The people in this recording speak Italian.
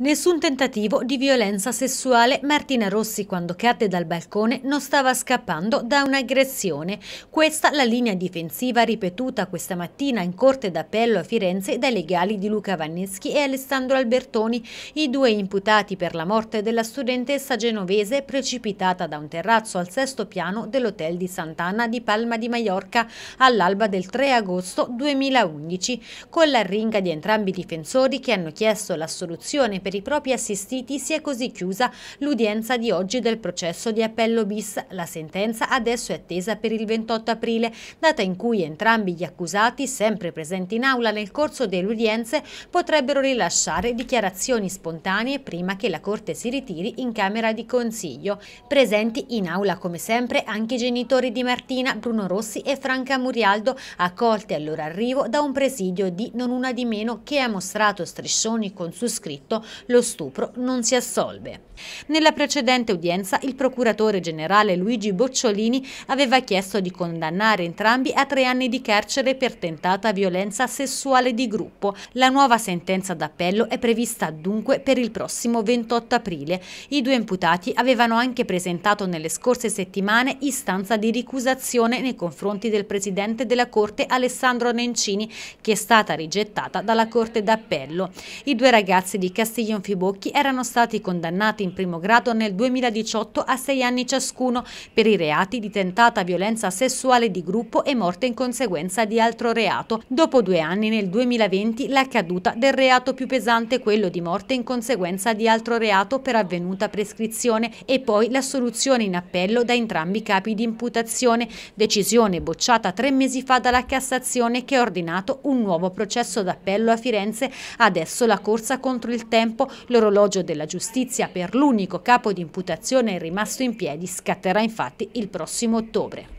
Nessun tentativo di violenza sessuale. Martina Rossi quando cadde dal balcone non stava scappando da un'aggressione. Questa la linea difensiva ripetuta questa mattina in Corte d'Appello a Firenze dai legali di Luca Vanneschi e Alessandro Albertoni, i due imputati per la morte della studentessa genovese precipitata da un terrazzo al sesto piano dell'hotel di Sant'Anna di Palma di Maiorca all'alba del 3 agosto 2011, con l'arringa di entrambi i difensori che hanno chiesto l'assoluzione per per i propri assistiti si è così chiusa l'udienza di oggi del processo di appello bis. La sentenza adesso è attesa per il 28 aprile, data in cui entrambi gli accusati, sempre presenti in aula nel corso delle udienze, potrebbero rilasciare dichiarazioni spontanee prima che la Corte si ritiri in Camera di Consiglio. Presenti in aula come sempre anche i genitori di Martina, Bruno Rossi e Franca Murialdo, accolti al loro arrivo da un presidio di Non Una di Meno che ha mostrato striscioni con su scritto lo stupro non si assolve. Nella precedente udienza il procuratore generale Luigi Bocciolini aveva chiesto di condannare entrambi a tre anni di carcere per tentata violenza sessuale di gruppo. La nuova sentenza d'appello è prevista dunque per il prossimo 28 aprile. I due imputati avevano anche presentato nelle scorse settimane istanza di ricusazione nei confronti del presidente della Corte Alessandro Nencini che è stata rigettata dalla Corte d'Appello. I due ragazzi di Castiglione gli Onfibocchi erano stati condannati in primo grado nel 2018 a sei anni ciascuno per i reati di tentata violenza sessuale di gruppo e morte in conseguenza di altro reato. Dopo due anni, nel 2020, la caduta del reato più pesante, quello di morte in conseguenza di altro reato per avvenuta prescrizione e poi l'assoluzione in appello da entrambi i capi di imputazione, decisione bocciata tre mesi fa dalla Cassazione che ha ordinato un nuovo processo d'appello a Firenze, adesso la corsa contro il tempo tempo l'orologio della giustizia per l'unico capo di imputazione rimasto in piedi scatterà infatti il prossimo ottobre.